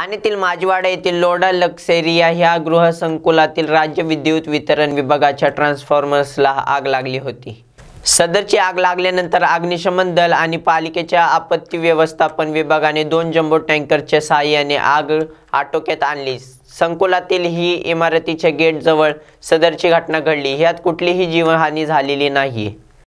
ठाण्यातील माजवाडा येथील लोडा लक्सेरिया ह्या गृहसंकुलातील राज्य विद्युत वितरण विभागाच्या ट्रान्सफॉर्मर्सला आग लागली होती सदरची आग लागल्यानंतर अग्निशमन दल आणि पालिकेच्या आपत्ती व्यवस्थापन विभागाने दोन जम्बो टँकरच्या सहाय्याने आग आटोक्यात आणली संकुलातील ही इमारतीच्या गेटजवळ सदरची घटना घडली ह्यात कुठलीही जीवहानी झालेली नाही